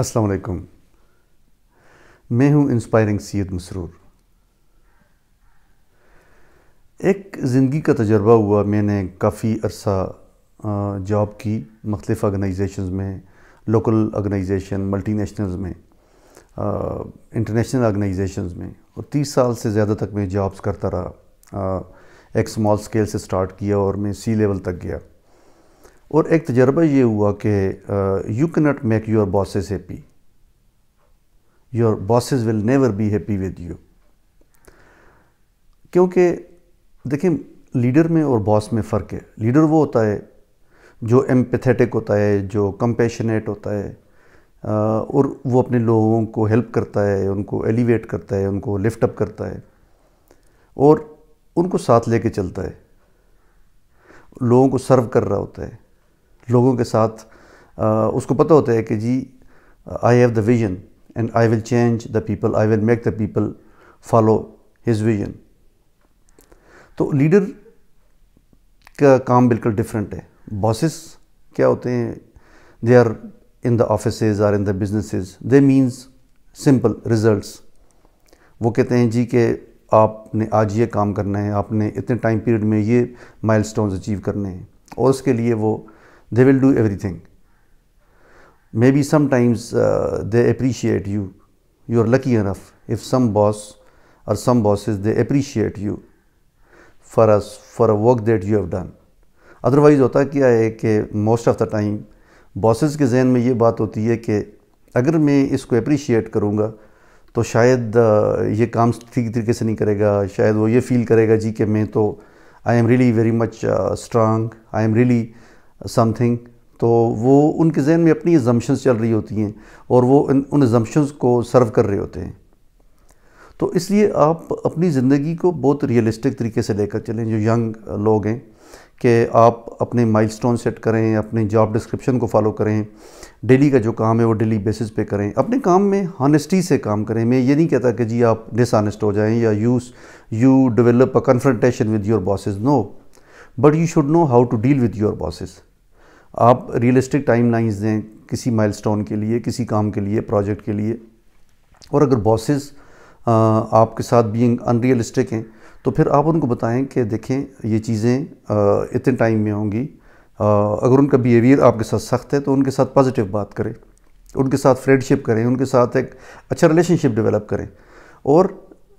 अस्सलाम वालेकुम मैं हूं इंस्पायरिंग सैद मसरूर एक ज़िंदगी का तजर्बा हुआ मैंने काफ़ी अरसा जॉब की मुख्तफ ऑर्गनाइजेशन में लोकल ऑर्गनाइजेशन मल्टी नेशनल्स में इंटरनेशनल ऑर्गनाइजेशन में और तीस साल से ज़्यादा तक मैं जॉब्स करता रहा एक स्मॉल स्केल से स्टार्ट किया और मैं सी लेवल तक गया और एक तजर्बा ये हुआ कि you can not make your bosses happy your bosses will never be happy with you क्योंकि देखिए लीडर में और बॉस में फ़र्क है लीडर वो होता है जो एम्पथेटिक होता है जो कम्पेशनेट होता है और वो अपने लोगों को हेल्प करता है उनको एलिवेट करता है उनको लिफ्ट अप करता है और उनको साथ लेके चलता है लोगों को सर्व कर रहा होता है लोगों के साथ उसको पता होता है कि जी I have the vision and I will change the people I will make the people follow his vision तो लीडर का काम बिल्कुल डिफरेंट है बॉसेस क्या होते हैं they are in the office are in the business they means simple result वो कहते हैं जी के आपने आज ये काम करना है आपने इतने टाइम पीरियड में ये माइलस्टोन्स अचीव करने हैं और उसके लिए वो They will do everything. Maybe sometimes uh, they appreciate you. You are lucky enough if some boss or some bosses they appreciate you for us for a work that you have done. otherwise hota kya hai कि most of the time bosses ke zehen mein ye baat hoti hai कि agar main isko appreciate karunga तो शायद ये काम ठीक तरीके से नहीं करेगा शायद वो ये फील करेगा जी कि मैं तो I am really very much strong I am really something तो वो उनके जहन में अपनी जम्शंस चल रही होती हैं और वो उन उन को सर्व कर रहे होते हैं तो इसलिए आप अपनी ज़िंदगी को बहुत रियलिस्टिक तरीके से लेकर चलें जो यंग uh, लोग हैं कि आप अपने माइलस्टोन सेट करें अपने जॉब डिस्क्रिप्शन को फॉलो करें डेली का जो काम है वो डेली बेसिस पे करें अपने काम में हॉनेस्टी से काम करें मैं ये नहीं कहता कि जी आप डिसऑनेस्ट हो जाएं या use you develop a confrontation with your bosses no but you should know how to deal with your bosses आप रियलिस्टिक टाइम दें किसी माइल के लिए किसी काम के लिए प्रोजेक्ट के लिए और अगर बॉसेस आपके साथ बीइंग अनरियलिस्टिक हैं तो फिर आप उनको बताएं कि देखें ये चीज़ें इतने टाइम में होंगी अगर उनका बिहेवियर आपके साथ सख्त है तो उनके साथ पॉजिटिव बात करें उनके साथ फ्रेंडशिप करें उनके साथ एक अच्छा रिलेशनशिप डेवलप करें और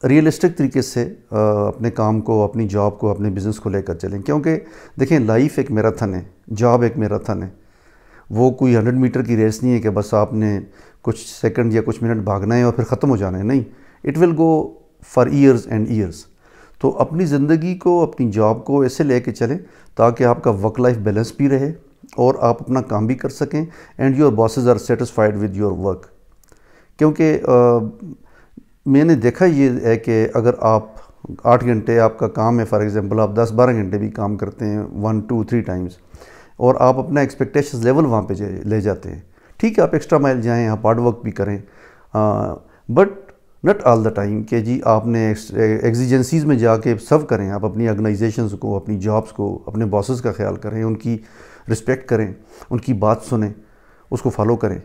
रियलिस्टिक तरीके से अपने काम को अपनी जॉब को अपने बिज़नेस को लेकर चलें क्योंकि देखें लाइफ एक मैराथन है जॉब एक मैराथन है वो कोई हंड्रेड मीटर की रेस नहीं है कि बस आपने कुछ सेकंड या कुछ मिनट भागना है और फिर ख़त्म हो जाना है नहीं it will go for years and years तो अपनी ज़िंदगी को अपनी जॉब को ऐसे ले कर चलें ताकि आपका वर्क लाइफ बैलेंस भी रहे और आप अपना काम भी कर सकें and your bosses are satisfied with your work क्योंकि मैंने देखा ये है कि अगर आप आठ घंटे आपका काम है फॉर एग्ज़ाम्पल आप दस बारह घंटे भी काम करते हैं वन टू थ्री टाइम्स और आप अपना एक्सपेक्टेशन लेवल वहाँ पे ले जाते हैं ठीक है आप एक्स्ट्रा माइल जाएँ आप हार्ड वर्क भी करें but not all the time कि जी आपने एग्जीजेंसीज़ में जाके सर्व करें आप अपनी ऑर्गेनाइजेशन को अपनी जॉब्स को अपने बॉसेस का ख्याल करें उनकी रिस्पेक्ट करें उनकी बात सुने उसको फॉलो करें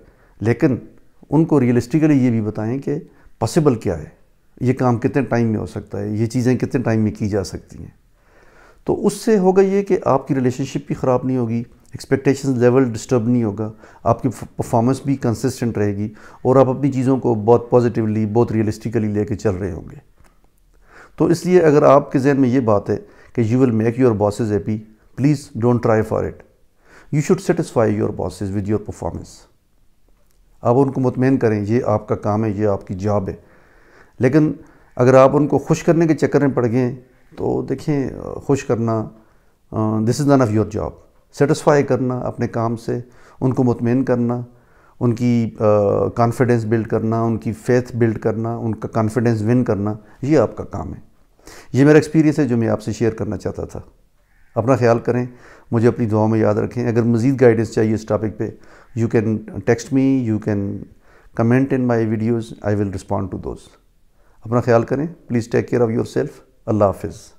लेकिन उनको रियलिस्टिकली ये भी बताएं कि पॉसिबल क्या है ये काम कितने टाइम में हो सकता है ये चीज़ें कितने टाइम में की जा सकती हैं तो उससे होगा ये कि आपकी रिलेशनशिप भी ख़राब नहीं होगी एक्सपेक्टेशन लेवल डिस्टर्ब नहीं होगा आपकी परफॉर्मेंस भी कंसिस्टेंट रहेगी और आप अपनी चीज़ों को बहुत पॉजिटिवली बहुत रियलिस्टिकली लेके चल रहे होंगे तो इसलिए अगर आपके जहन में ये बात है कि you will make your bosses happy please don't try for it you should satisfy your bosses with your performance आप उनको मुतमिन करें ये आपका काम है ये आपकी जॉब है लेकिन अगर आप उनको खुश करने के चक्कर में पड़ गए तो देखें खुश करना this is none of your job satisfy करना अपने काम से उनको मुतमिन करना उनकी कॉन्फिडेंस uh, बिल्ड करना उनकी फेथ बिल्ड करना उनका कॉन्फिडेंस विन करना ये आपका काम है ये मेरा एक्सपीरियंस है जो मैं आपसे शेयर करना चाहता था अपना ख्याल करें मुझे अपनी दुआ में याद रखें अगर मज़ीद गाइडेंस चाहिए इस टॉपिक पे you can text me you can comment in my videos I will respond to those अपना ख्याल करें please take care of yourself अल्लाह हाफिज़